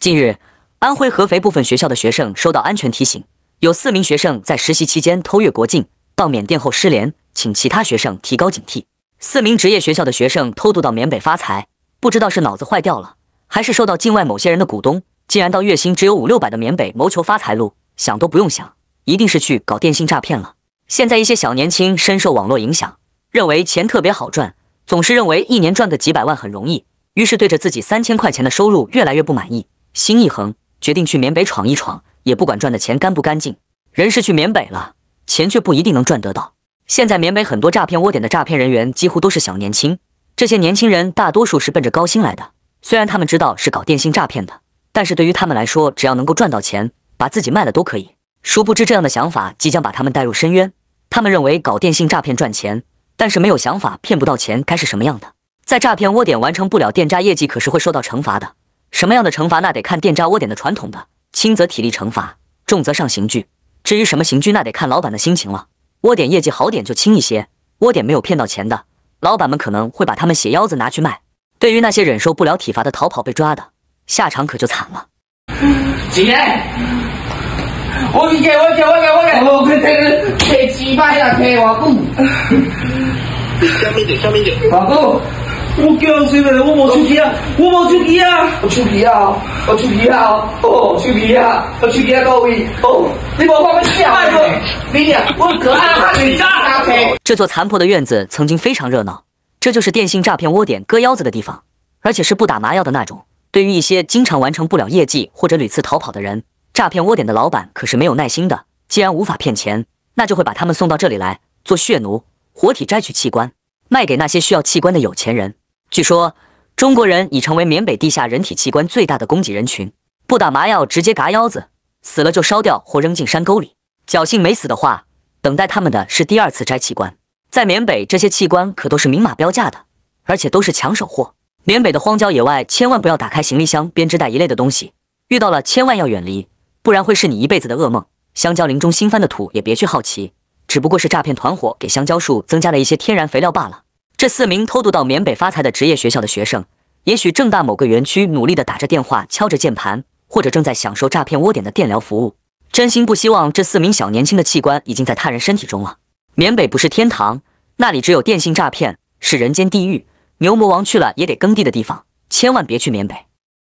近日，安徽合肥部分学校的学生收到安全提醒，有四名学生在实习期间偷越国境，到缅甸后失联，请其他学生提高警惕。四名职业学校的学生偷渡到缅北发财，不知道是脑子坏掉了，还是受到境外某些人的鼓动，竟然到月薪只有五六百的缅北谋求发财路。想都不用想，一定是去搞电信诈骗了。现在一些小年轻深受网络影响，认为钱特别好赚，总是认为一年赚个几百万很容易，于是对着自己三千块钱的收入越来越不满意。心一横，决定去缅北闯一闯，也不管赚的钱干不干净。人是去缅北了，钱却不一定能赚得到。现在缅北很多诈骗窝点的诈骗人员几乎都是小年轻，这些年轻人大多数是奔着高薪来的。虽然他们知道是搞电信诈骗的，但是对于他们来说，只要能够赚到钱，把自己卖了都可以。殊不知这样的想法即将把他们带入深渊。他们认为搞电信诈骗赚钱，但是没有想法骗不到钱该是什么样的？在诈骗窝点完成不了电诈业绩，可是会受到惩罚的。什么样的惩罚？那得看电诈窝点的传统，的轻则体力惩罚，重则上刑具。至于什么刑具，那得看老板的心情了。窝点业绩好点就轻一些，窝点没有骗到钱的，老板们可能会把他们血腰子拿去卖。对于那些忍受不了体罚的逃跑被抓的，下场可就惨了。起来，我给，我给，我给，我给，我快点，提几摆啊，提我骨，下面点，下面点，阿姑。我姜水来了，我没出皮啊，我摸出皮啊，出皮啊，出皮啊，哦，出皮啊，出皮啊！高伟，哦，你别发个屁啊！兄弟，我割啊！你扎这座残破的院子曾经非常热闹，这就是电信诈骗窝点割腰子的地方，而且是不打麻药的那种。对于一些经常完成不了业绩或者屡次逃跑的人，诈骗窝点的老板可是没有耐心的。既然无法骗钱，那就会把他们送到这里来做血奴，活体摘取器官，卖给那些需要器官的有钱人。据说，中国人已成为缅北地下人体器官最大的供给人群。不打麻药，直接嘎腰子，死了就烧掉或扔进山沟里。侥幸没死的话，等待他们的是第二次摘器官。在缅北，这些器官可都是明码标价的，而且都是抢手货。缅北的荒郊野外，千万不要打开行李箱、编织袋一类的东西，遇到了千万要远离，不然会是你一辈子的噩梦。香蕉林中新翻的土也别去好奇，只不过是诈骗团伙给香蕉树增加了一些天然肥料罢了。这四名偷渡到缅北发财的职业学校的学生，也许正大某个园区努力地打着电话、敲着键盘，或者正在享受诈骗窝点的电疗服务。真心不希望这四名小年轻的器官已经在他人身体中了。缅北不是天堂，那里只有电信诈骗，是人间地狱，牛魔王去了也得耕地的地方。千万别去缅北。